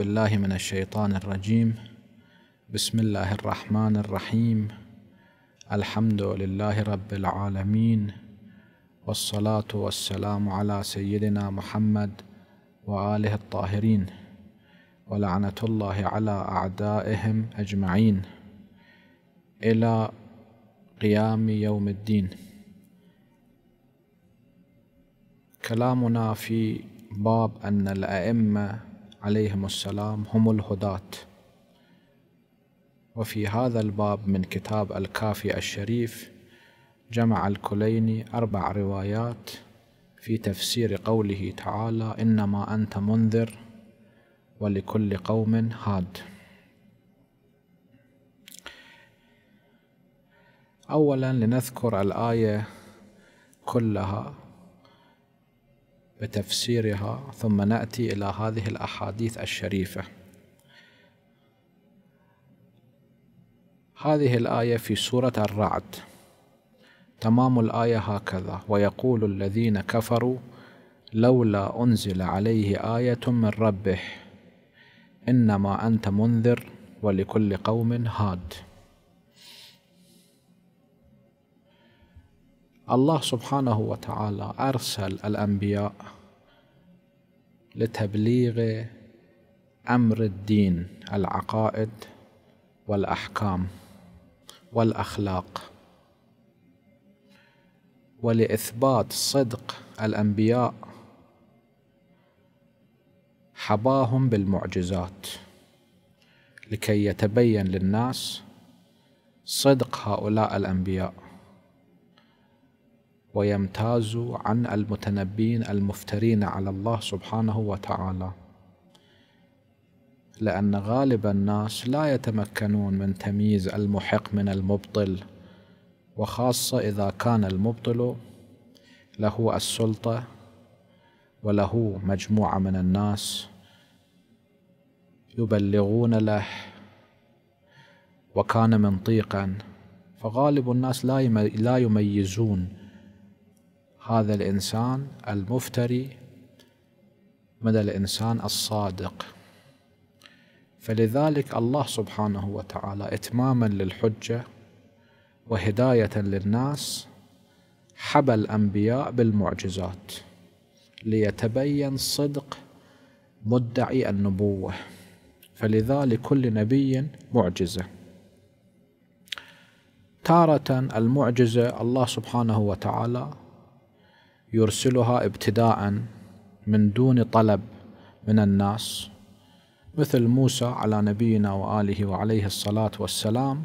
بالله من الشيطان الرجيم بسم الله الرحمن الرحيم الحمد لله رب العالمين والصلاة والسلام على سيدنا محمد وآله الطاهرين ولعنة الله على أعدائهم أجمعين إلى قيام يوم الدين كلامنا في باب أن الأئمة عليهم السلام هم الهداة وفي هذا الباب من كتاب الكافي الشريف جمع الكليني أربع روايات في تفسير قوله تعالى إنما أنت منذر ولكل قوم هاد أولا لنذكر الآية كلها بتفسيرها ثم ناتي الى هذه الاحاديث الشريفه هذه الايه في سوره الرعد تمام الايه هكذا ويقول الذين كفروا لولا انزل عليه ايه من ربه انما انت منذر ولكل قوم هاد الله سبحانه وتعالى أرسل الأنبياء لتبليغ أمر الدين العقائد والأحكام والأخلاق ولإثبات صدق الأنبياء حباهم بالمعجزات لكي يتبين للناس صدق هؤلاء الأنبياء ويمتاز عن المتنبين المفترين على الله سبحانه وتعالى لأن غالب الناس لا يتمكنون من تمييز المحق من المبطل وخاصة إذا كان المبطل له السلطة وله مجموعة من الناس يبلغون له وكان منطيقا فغالب الناس لا يميزون هذا الانسان المفتري من الانسان الصادق فلذلك الله سبحانه وتعالى اتماما للحجه وهدايه للناس حبى الانبياء بالمعجزات ليتبين صدق مدعي النبوه فلذلك كل نبي معجزه تاره المعجزه الله سبحانه وتعالى يرسلها ابتداء من دون طلب من الناس مثل موسى على نبينا وآله وعليه الصلاة والسلام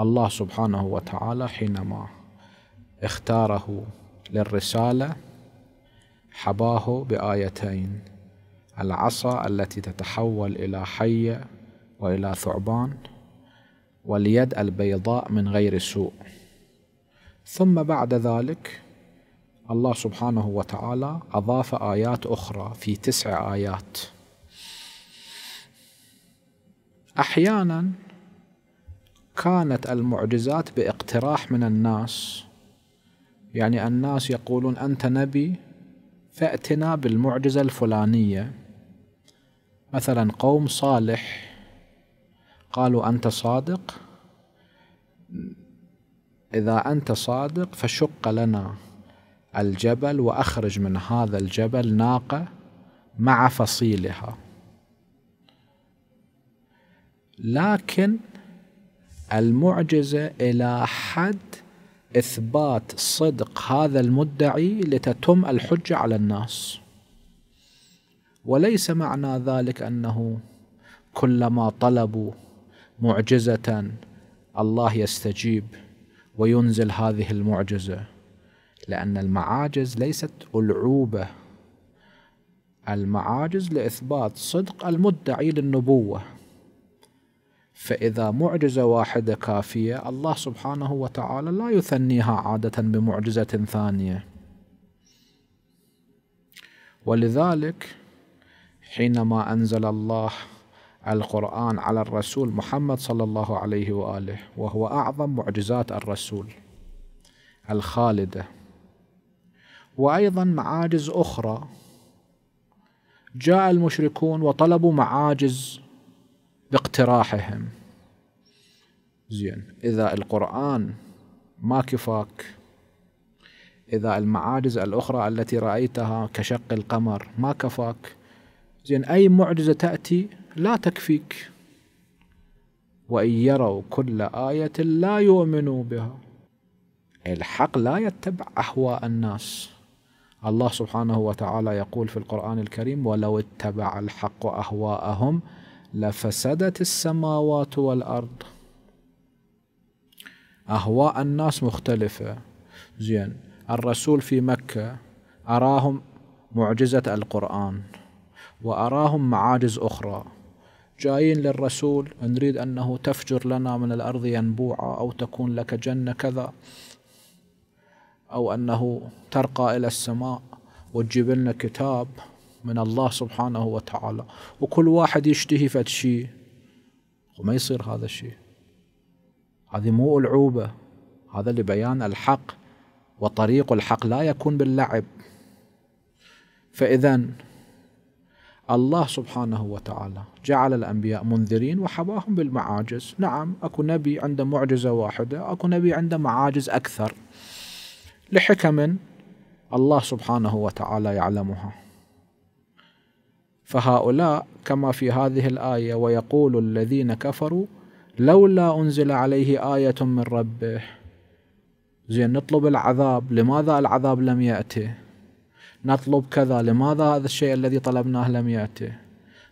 الله سبحانه وتعالى حينما اختاره للرسالة حباه بآيتين العصا التي تتحول إلى حية وإلى ثعبان واليد البيضاء من غير سوء ثم بعد ذلك الله سبحانه وتعالى أضاف آيات أخرى في تسع آيات أحيانا كانت المعجزات باقتراح من الناس يعني الناس يقولون أنت نبي فأتنا بالمعجزة الفلانية مثلا قوم صالح قالوا أنت صادق إذا أنت صادق فشق لنا الجبل واخرج من هذا الجبل ناقه مع فصيلها لكن المعجزه الى حد اثبات صدق هذا المدعي لتتم الحجه على الناس وليس معنى ذلك انه كلما طلبوا معجزه الله يستجيب وينزل هذه المعجزه لأن المعاجز ليست ألعوبة المعاجز لإثبات صدق المدعي للنبوة فإذا معجزة واحدة كافية الله سبحانه وتعالى لا يثنيها عادة بمعجزة ثانية ولذلك حينما أنزل الله القرآن على الرسول محمد صلى الله عليه وآله وهو أعظم معجزات الرسول الخالده وأيضا معاجز أخرى جاء المشركون وطلبوا معاجز باقتراحهم زين إذا القرآن ما كفاك إذا المعاجز الأخرى التي رأيتها كشق القمر ما كفاك زين أي معجزة تأتي لا تكفيك وإن يروا كل آية لا يؤمنوا بها الحق لا يتبع أهواء الناس الله سبحانه وتعالى يقول في القرآن الكريم ولو اتبع الحق أهواءهم لفسدت السماوات والأرض أهواء الناس مختلفة زين الرسول في مكة أراهم معجزة القرآن وأراهم معاجز أخرى جايين للرسول نريد أنه تفجر لنا من الأرض ينبوعا أو تكون لك جنة كذا أو أنه ترقى إلى السماء وتجيب لنا كتاب من الله سبحانه وتعالى وكل واحد يشتهي فد شيء وما يصير هذا الشيء هذه مو ألعوبة هذا لبيان الحق وطريق الحق لا يكون باللعب فإذا الله سبحانه وتعالى جعل الأنبياء منذرين وحباهم بالمعاجز نعم أكو نبي عنده معجزة واحدة أكو نبي عنده معاجز أكثر لحكم الله سبحانه وتعالى يعلمها فهؤلاء كما في هذه الايه ويقول الذين كفروا لولا انزل عليه ايه من ربه زين نطلب العذاب لماذا العذاب لم ياتي نطلب كذا لماذا هذا الشيء الذي طلبناه لم ياتي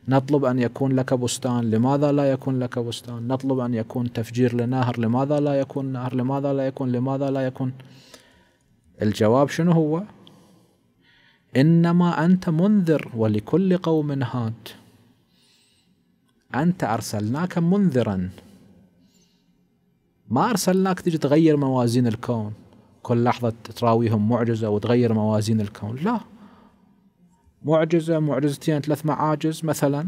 نطلب أن يكون لك بستان لماذا لا يكون لك بستان نطلب أن يكون تفجير لنهر لماذا لا يكون نهر لماذا لا يكون لماذا لا يكون الجواب شنو هو إنما أنت منذر ولكل قوم هاد أنت أرسلناك منذرا ما أرسلناك تجي تغير موازين الكون كل لحظة تراويهم معجزة وتغير موازين الكون لا معجزة معجزتين ثلاث معاجز مثلا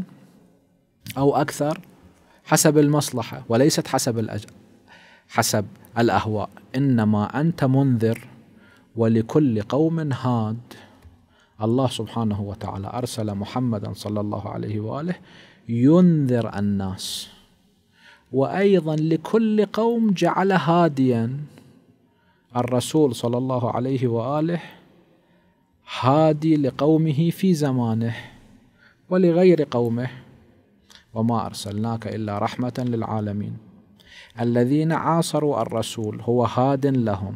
أو أكثر حسب المصلحة وليست حسب الأجل حسب الأهواء إنما أنت منذر ولكل قوم هاد الله سبحانه وتعالى أرسل محمدا صلى الله عليه وآله ينذر الناس وأيضا لكل قوم جعل هاديا الرسول صلى الله عليه وآله هادي لقومه في زمانه ولغير قومه وما أرسلناك إلا رحمة للعالمين الذين عاصروا الرسول هو هاد لهم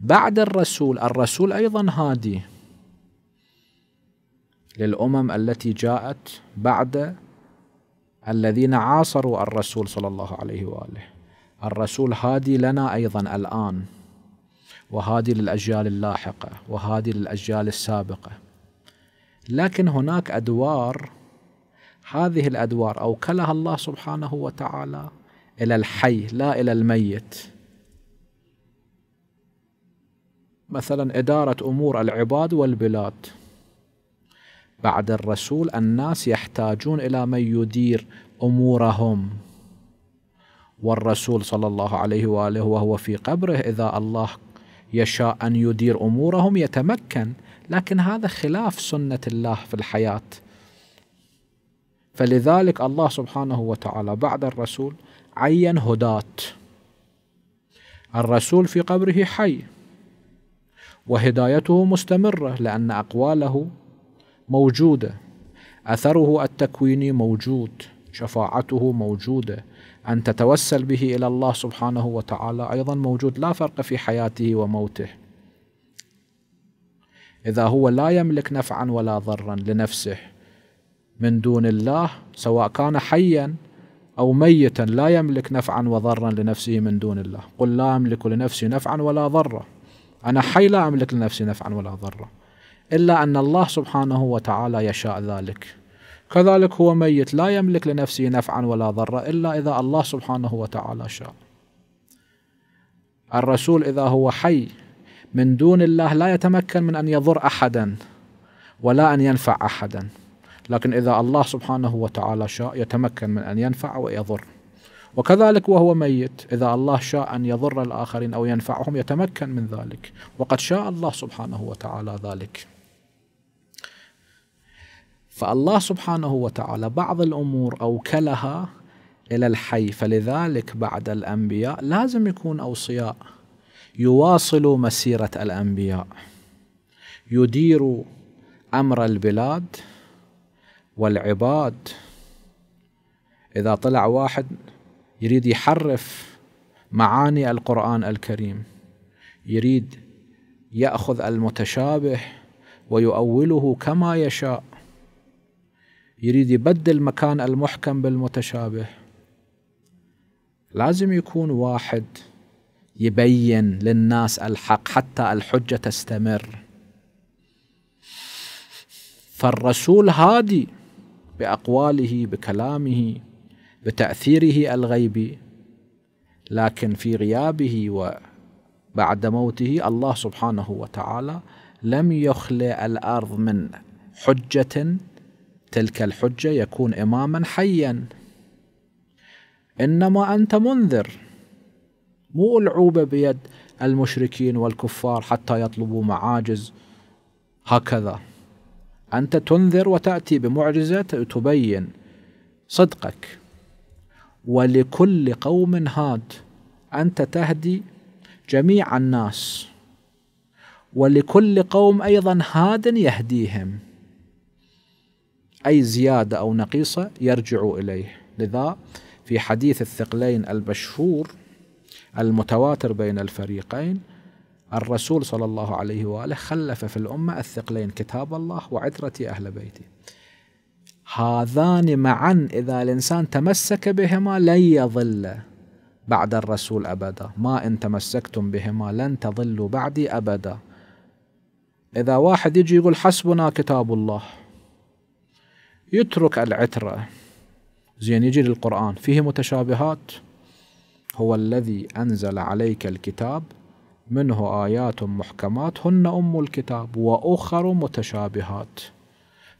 بعد الرسول الرسول أيضا هادي للأمم التي جاءت بعد الذين عاصروا الرسول صلى الله عليه وآله الرسول هادي لنا أيضا الآن وهادي للأجيال اللاحقة وهادي للأجيال السابقة لكن هناك أدوار هذه الأدوار أوكلها الله سبحانه وتعالى إلى الحي لا إلى الميت مثلا إدارة أمور العباد والبلاد بعد الرسول الناس يحتاجون إلى من يدير أمورهم والرسول صلى الله عليه وآله وهو في قبره إذا الله يشاء أن يدير أمورهم يتمكن لكن هذا خلاف سنة الله في الحياة فلذلك الله سبحانه وتعالى بعد الرسول عين هداة الرسول في قبره حي وهدايته مستمره لان اقواله موجوده اثره التكويني موجود شفاعته موجوده ان تتوسل به الى الله سبحانه وتعالى ايضا موجود لا فرق في حياته وموته اذا هو لا يملك نفعا ولا ضرا لنفسه من دون الله سواء كان حيا او ميتا لا يملك نفعا وضرا لنفسه من دون الله قل لا املك لنفسي نفعا ولا ضرا أنا حي لا أملك لنفسي نفعا ولا ضرا إلا أن الله سبحانه وتعالى يشاء ذلك كذلك هو ميت لا يملك لنفسه نفعا ولا ضرا إلا إذا الله سبحانه وتعالى شاء الرسول إذا هو حي من دون الله لا يتمكن من أن يضر أحدا ولا أن ينفع أحدا لكن إذا الله سبحانه وتعالى شاء يتمكن من أن ينفع ويضر وكذلك وهو ميت إذا الله شاء أن يضر الآخرين أو ينفعهم يتمكن من ذلك وقد شاء الله سبحانه وتعالى ذلك فالله سبحانه وتعالى بعض الأمور أوكلها إلى الحي فلذلك بعد الأنبياء لازم يكون أوصياء يواصلوا مسيرة الأنبياء يديروا أمر البلاد والعباد إذا طلع واحد يريد يحرف معاني القرآن الكريم يريد يأخذ المتشابه ويؤوله كما يشاء يريد يبدل مكان المحكم بالمتشابه لازم يكون واحد يبين للناس الحق حتى الحجة تستمر فالرسول هادي بأقواله بكلامه بتاثيره الغيبي لكن في غيابه وبعد موته الله سبحانه وتعالى لم يخل الارض من حجه تلك الحجه يكون اماما حيا انما انت منذر مو العوبه بيد المشركين والكفار حتى يطلبوا معاجز هكذا انت تنذر وتاتي بمعجزه تبين صدقك ولكل قوم هاد أنت تهدي جميع الناس ولكل قوم أيضا هاد يهديهم أي زيادة أو نقيصة يرجع إليه لذا في حديث الثقلين المشهور المتواتر بين الفريقين الرسول صلى الله عليه وآله خلف في الأمة الثقلين كتاب الله وعترة أهل بيته هذان معا إذا الإنسان تمسك بهما لن يضل بعد الرسول أبدا ما إن تمسكتم بهما لن تضلوا بعدي أبدا إذا واحد يجي يقول حسبنا كتاب الله يترك العترة زين يجي للقرآن فيه متشابهات هو الذي أنزل عليك الكتاب منه آيات محكمات هن أم الكتاب وأخر متشابهات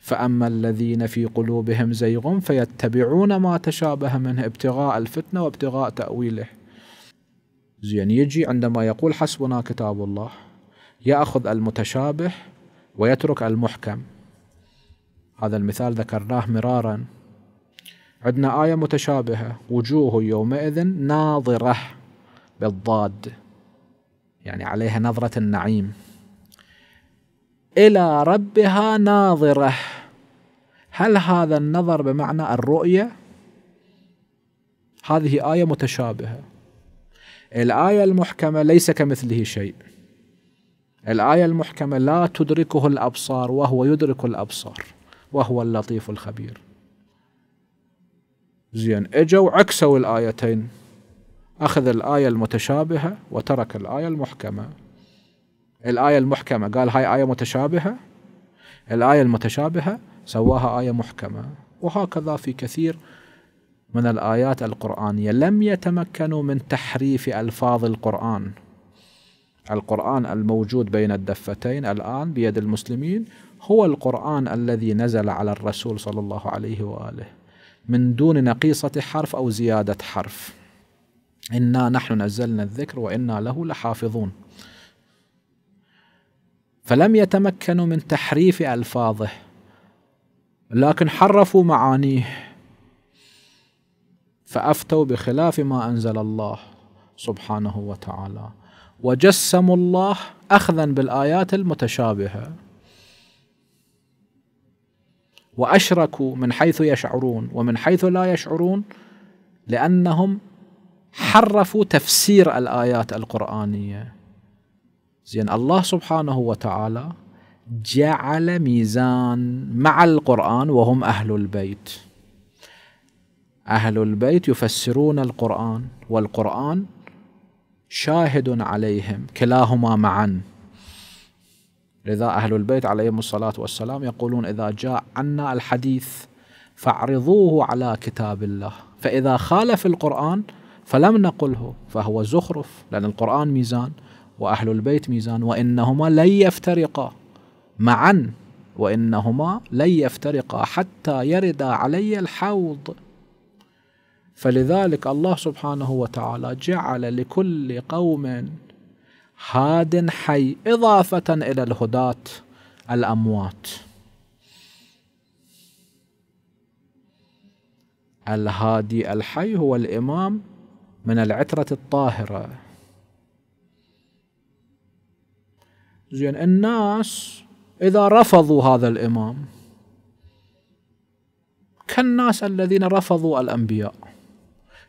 فأما الذين في قلوبهم زيغ فيتبعون ما تشابه منه ابتغاء الفتنة وابتغاء تأويله زين يجي عندما يقول حسبنا كتاب الله يأخذ المتشابه ويترك المحكم هذا المثال ذكرناه مرارا عندنا آية متشابهة وجوه يومئذ ناظرة بالضاد يعني عليها نظرة النعيم إلى ربها ناظرة هل هذا النظر بمعنى الرؤية هذه آية متشابهة الآية المحكمة ليس كمثله شيء الآية المحكمة لا تدركه الأبصار وهو يدرك الأبصار وهو اللطيف الخبير زين اجوا عكسوا الآيتين أخذ الآية المتشابهة وترك الآية المحكمة الآية المحكمة قال هاي آية متشابهة الآية المتشابهة سواها آية محكمة وهكذا في كثير من الآيات القرآنية لم يتمكنوا من تحريف ألفاظ القرآن القرآن الموجود بين الدفتين الآن بيد المسلمين هو القرآن الذي نزل على الرسول صلى الله عليه وآله من دون نقيصة حرف أو زيادة حرف إنا نحن نزلنا الذكر وإنا له لحافظون فلم يتمكنوا من تحريف ألفاظه لكن حرفوا معانيه فأفتوا بخلاف ما أنزل الله سبحانه وتعالى وجسموا الله أخذا بالآيات المتشابهة وأشركوا من حيث يشعرون ومن حيث لا يشعرون لأنهم حرفوا تفسير الآيات القرآنية زين الله سبحانه وتعالى جعل ميزان مع القرآن وهم أهل البيت أهل البيت يفسرون القرآن والقرآن شاهد عليهم كلاهما معا لذا أهل البيت عليهم الصلاة والسلام يقولون إذا جاء عنا الحديث فاعرضوه على كتاب الله فإذا خالف القرآن فلم نقله فهو زخرف لأن القرآن ميزان وأهل البيت ميزان وإنهما لن يفترقا معا وانهما لن يفترقا حتى يردا علي الحوض فلذلك الله سبحانه وتعالى جعل لكل قوم هاد حي اضافه الى الهداه الاموات الهادي الحي هو الامام من العتره الطاهره زين الناس إذا رفضوا هذا الإمام كالناس الذين رفضوا الأنبياء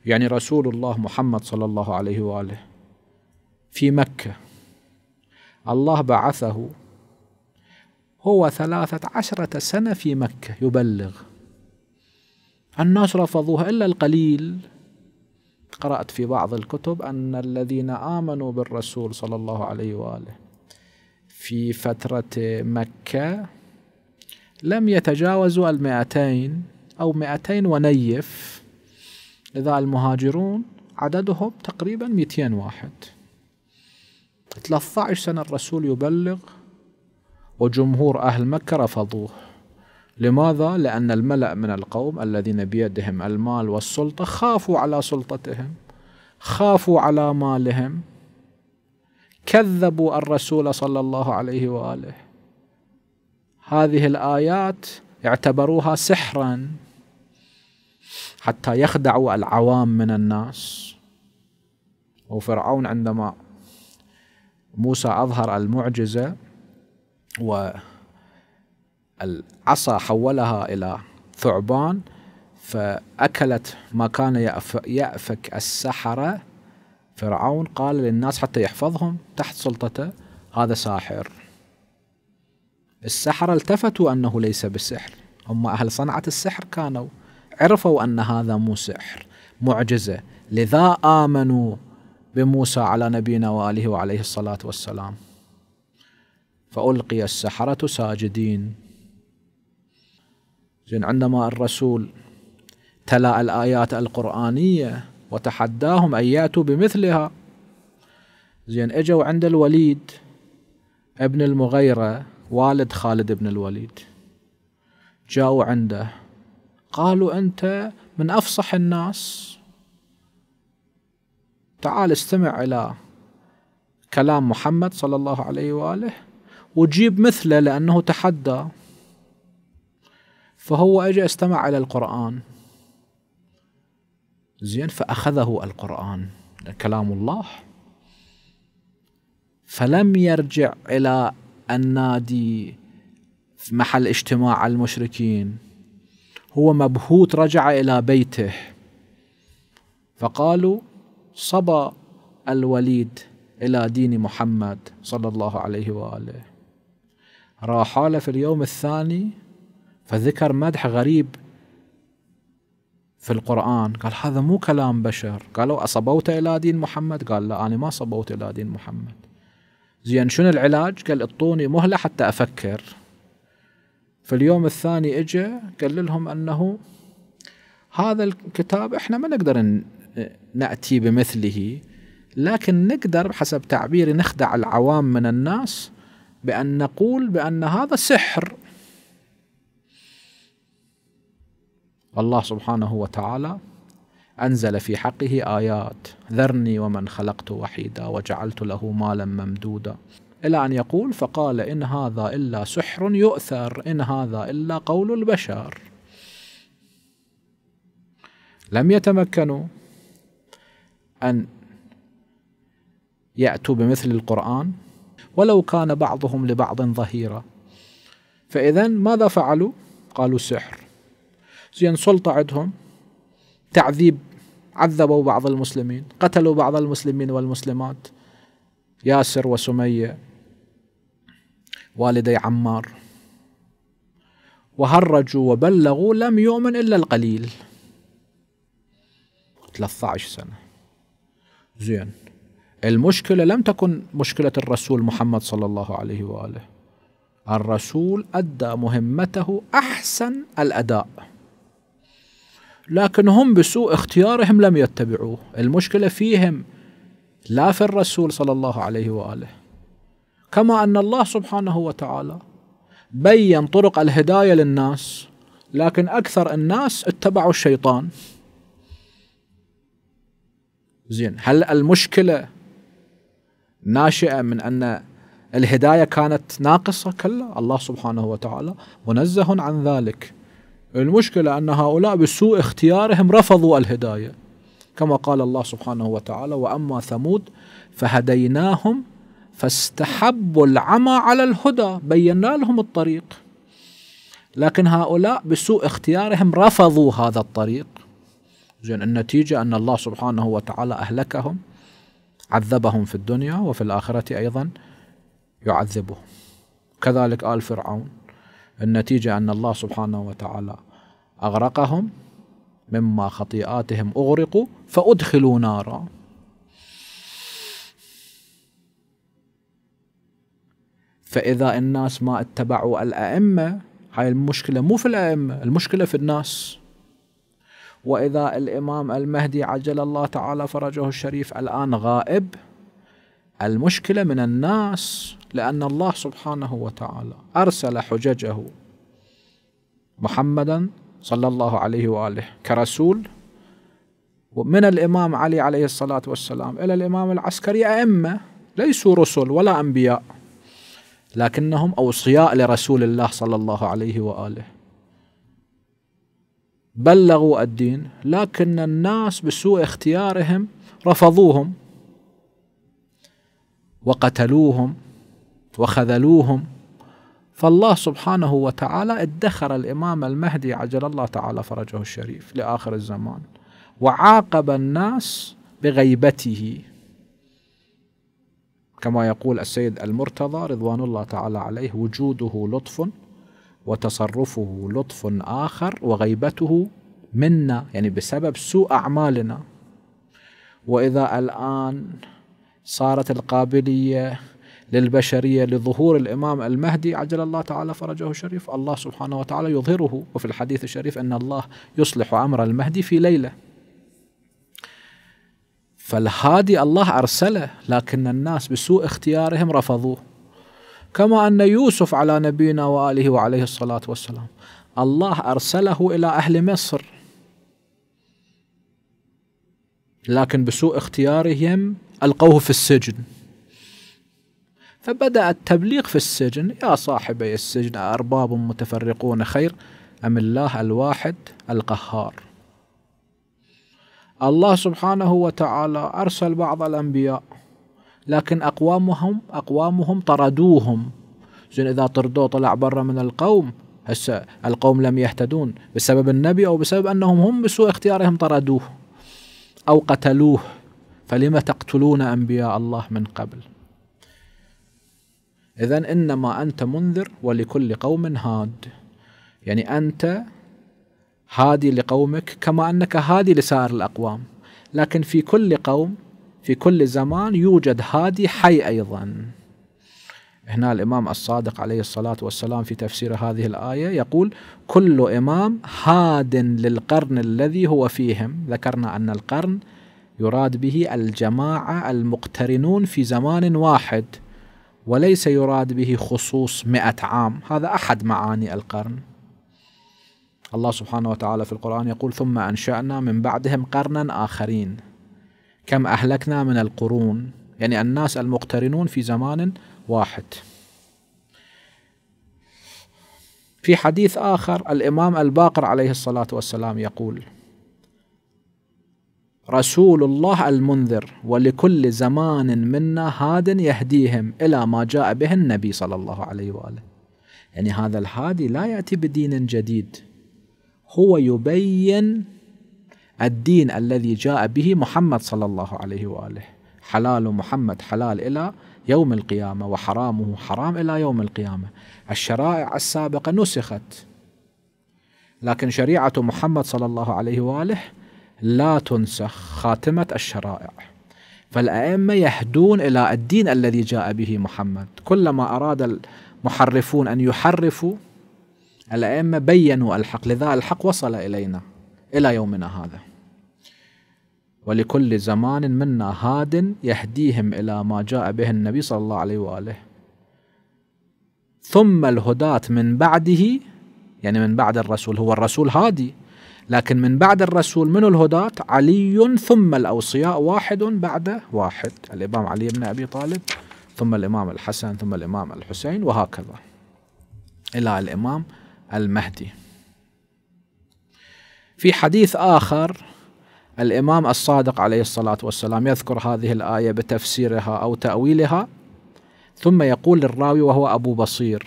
يعني رسول الله محمد صلى الله عليه وآله في مكة الله بعثه هو ثلاثة عشرة سنة في مكة يبلغ الناس رفضوها إلا القليل قرأت في بعض الكتب أن الذين آمنوا بالرسول صلى الله عليه وآله في فترة مكة لم يتجاوزوا المائتين أو مائتين ونيف إذا المهاجرون عددهم تقريبا 200 واحد 13 سنة الرسول يبلغ وجمهور أهل مكة رفضوه لماذا؟ لأن الملأ من القوم الذين بيدهم المال والسلطة خافوا على سلطتهم خافوا على مالهم كذبوا الرسول صلى الله عليه واله هذه الايات اعتبروها سحرا حتى يخدعوا العوام من الناس وفرعون عندما موسى اظهر المعجزه والعصا حولها الى ثعبان فاكلت ما كان يأفك السحره فرعون قال للناس حتى يحفظهم تحت سلطته هذا ساحر السحرة التفتوا أنه ليس بسحر هم أهل صنعة السحر كانوا عرفوا أن هذا مو سحر معجزة لذا آمنوا بموسى على نبينا وآله وعليه الصلاة والسلام فألقي السحرة ساجدين زين عندما الرسول تلا الآيات القرآنية وتحداهم أن يأتوا بمثلها زين اجوا عند الوليد ابن المغيرة والد خالد بن الوليد جاءوا عنده قالوا أنت من أفصح الناس تعال استمع إلى كلام محمد صلى الله عليه وآله وجيب مثله لأنه تحدى فهو أجى استمع إلى القرآن زين فأخذه القرآن كلام الله فلم يرجع إلى النادي في محل اجتماع المشركين هو مبهوت رجع إلى بيته فقالوا صبا الوليد إلى دين محمد صلى الله عليه وآله راح في اليوم الثاني فذكر مدح غريب في القرآن قال هذا مو كلام بشر قالوا أصبوت إلى دين محمد قال لا أنا ما صبوت إلى دين محمد زين شنو العلاج قال اعطوني مهلة حتى أفكر في اليوم الثاني اجى قال لهم أنه هذا الكتاب احنا ما نقدر نأتي بمثله لكن نقدر بحسب تعبيري نخدع العوام من الناس بأن نقول بأن هذا سحر والله سبحانه وتعالى أنزل في حقه آيات ذرني ومن خلقت وحيدا وجعلت له مالا ممدودا إلى أن يقول فقال إن هذا إلا سحر يؤثر إن هذا إلا قول البشر لم يتمكنوا أن يأتوا بمثل القرآن ولو كان بعضهم لبعض ظهيرا فإذا ماذا فعلوا؟ قالوا سحر زين سلطة عندهم تعذيب عذبوا بعض المسلمين قتلوا بعض المسلمين والمسلمات ياسر وسمية والدي عمار وهرجوا وبلغوا لم يؤمن إلا القليل 13 سنة زين المشكلة لم تكن مشكلة الرسول محمد صلى الله عليه وآله الرسول أدى مهمته أحسن الأداء لكن هم بسوء اختيارهم لم يتبعوه المشكلة فيهم لا في الرسول صلى الله عليه وآله كما أن الله سبحانه وتعالى بين طرق الهداية للناس لكن أكثر الناس اتبعوا الشيطان زين هل المشكلة ناشئة من أن الهداية كانت ناقصة كلا الله سبحانه وتعالى منزه عن ذلك المشكلة أن هؤلاء بسوء اختيارهم رفضوا الهداية كما قال الله سبحانه وتعالى وأما ثمود فهديناهم فاستحبوا العمى على الهدى بينا لهم الطريق لكن هؤلاء بسوء اختيارهم رفضوا هذا الطريق زين النتيجة أن الله سبحانه وتعالى أهلكهم عذبهم في الدنيا وفي الآخرة أيضا يعذبهم كذلك آل فرعون النتيجة أن الله سبحانه وتعالى أغرقهم مما خطيئاتهم أغرقوا فأدخلوا نارا فإذا الناس ما اتبعوا الأئمة هاي المشكلة مو في الأئمة المشكلة في الناس وإذا الإمام المهدي عجل الله تعالى فرجه الشريف الآن غائب المشكلة من الناس لأن الله سبحانه وتعالى أرسل حججه محمدا صلى الله عليه واله كرسول ومن الامام علي عليه الصلاه والسلام الى الامام العسكري ائمه ليسوا رسل ولا انبياء لكنهم اوصياء لرسول الله صلى الله عليه واله بلغوا الدين لكن الناس بسوء اختيارهم رفضوهم وقتلوهم وخذلوهم فالله سبحانه وتعالى ادخر الإمام المهدي عجل الله تعالى فرجه الشريف لآخر الزمان وعاقب الناس بغيبته كما يقول السيد المرتضى رضوان الله تعالى عليه وجوده لطف وتصرفه لطف آخر وغيبته منا يعني بسبب سوء أعمالنا وإذا الآن صارت القابلية للبشرية لظهور الإمام المهدي عجل الله تعالى فرجه الشريف الله سبحانه وتعالى يظهره وفي الحديث الشريف أن الله يصلح أمر المهدي في ليلة فالهادي الله أرسله لكن الناس بسوء اختيارهم رفضوه كما أن يوسف على نبينا وآله وعليه الصلاة والسلام الله أرسله إلى أهل مصر لكن بسوء اختيارهم ألقوه في السجن فبدأ التبليغ في السجن يا صاحبي السجن أرباب متفرقون خير أم الله الواحد القهار الله سبحانه وتعالى أرسل بعض الأنبياء لكن أقوامهم أقوامهم طردوهم زين إذا طردوه طلع برا من القوم هسه القوم لم يهتدون بسبب النبي أو بسبب أنهم هم بسوء اختيارهم طردوه أو قتلوه فلم تقتلون أنبياء الله من قبل إذا إنما أنت منذر ولكل قوم هاد يعني أنت هادي لقومك كما أنك هادي لسائر الأقوام لكن في كل قوم في كل زمان يوجد هادي حي أيضا هنا الإمام الصادق عليه الصلاة والسلام في تفسير هذه الآية يقول كل إمام هاد للقرن الذي هو فيهم ذكرنا أن القرن يراد به الجماعة المقترنون في زمان واحد وليس يراد به خصوص مئة عام هذا أحد معاني القرن الله سبحانه وتعالى في القرآن يقول ثم أنشأنا من بعدهم قرنا آخرين كم أهلكنا من القرون يعني الناس المقترنون في زمان واحد في حديث آخر الإمام الباقر عليه الصلاة والسلام يقول رسول الله المنذر ولكل زمان منا هاد يهديهم إلى ما جاء به النبي صلى الله عليه وآله يعني هذا الهادي لا يأتي بدين جديد هو يبين الدين الذي جاء به محمد صلى الله عليه وآله حلال محمد حلال إلى يوم القيامة وحرامه حرام إلى يوم القيامة الشرائع السابقة نسخت لكن شريعة محمد صلى الله عليه وآله لا تنسخ خاتمة الشرائع فالأئمة يهدون إلى الدين الذي جاء به محمد كلما أراد المحرفون أن يحرفوا الأئمة بينوا الحق لذا الحق وصل إلينا إلى يومنا هذا ولكل زمان منا هاد يهديهم إلى ما جاء به النبي صلى الله عليه وآله ثم الهداة من بعده يعني من بعد الرسول هو الرسول هادي لكن من بعد الرسول من الهداة علي ثم الأوصياء واحد بعد واحد الإمام علي بن أبي طالب ثم الإمام الحسن ثم الإمام الحسين وهكذا إلى الإمام المهدي في حديث آخر الإمام الصادق عليه الصلاة والسلام يذكر هذه الآية بتفسيرها أو تأويلها ثم يقول للراوي وهو أبو بصير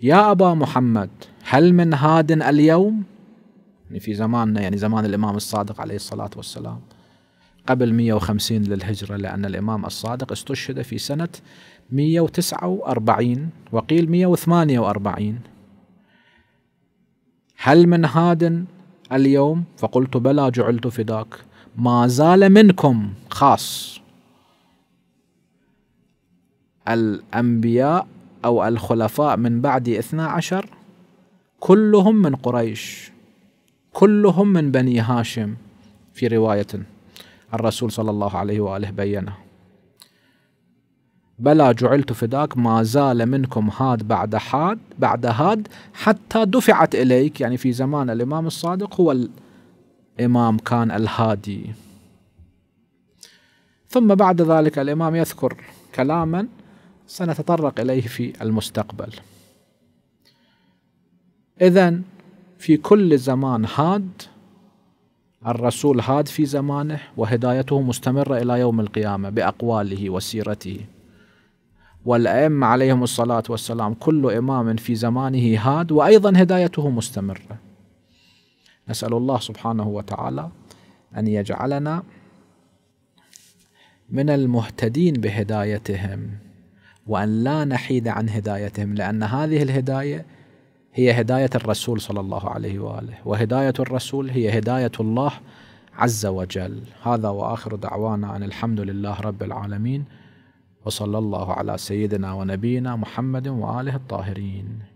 يا أبا محمد هل من هاد اليوم يعني في زماننا يعني زمان الإمام الصادق عليه الصلاة والسلام قبل 150 للهجرة لأن الإمام الصادق استشهد في سنة 149 وقيل 148 هل من هاد اليوم فقلت بلى جعلت فداك ما زال منكم خاص الأنبياء أو الخلفاء من بعد 12 كلهم من قريش كلهم من بني هاشم في رواية الرسول صلى الله عليه وآله بينه بلى جعلت فداك ما زال منكم هاد بعد حاد بعد هاد حتى دفعت إليك يعني في زمان الإمام الصادق هو الإمام كان الهادي ثم بعد ذلك الإمام يذكر كلاما سنتطرق إليه في المستقبل إذا في كل زمان هاد الرسول هاد في زمانه وهدايته مستمرة إلى يوم القيامة بأقواله وسيرته والأئمة عليهم الصلاة والسلام كل إمام في زمانه هاد وأيضا هدايته مستمرة نسأل الله سبحانه وتعالى أن يجعلنا من المهتدين بهدايتهم وأن لا نحيد عن هدايتهم لأن هذه الهداية هي هداية الرسول صلى الله عليه وآله وهداية الرسول هي هداية الله عز وجل هذا وآخر دعوانا أن الحمد لله رب العالمين وصلى الله على سيدنا ونبينا محمد وآله الطاهرين